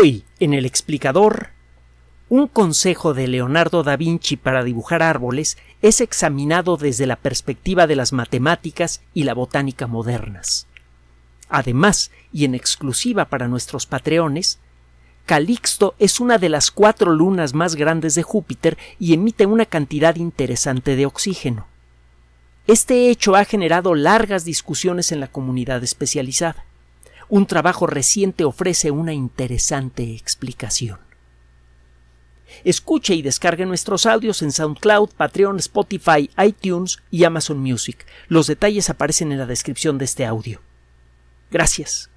Hoy, en el explicador, un consejo de Leonardo da Vinci para dibujar árboles es examinado desde la perspectiva de las matemáticas y la botánica modernas. Además, y en exclusiva para nuestros patreones, Calixto es una de las cuatro lunas más grandes de Júpiter y emite una cantidad interesante de oxígeno. Este hecho ha generado largas discusiones en la comunidad especializada un trabajo reciente ofrece una interesante explicación. Escuche y descargue nuestros audios en SoundCloud, Patreon, Spotify, iTunes y Amazon Music. Los detalles aparecen en la descripción de este audio. Gracias.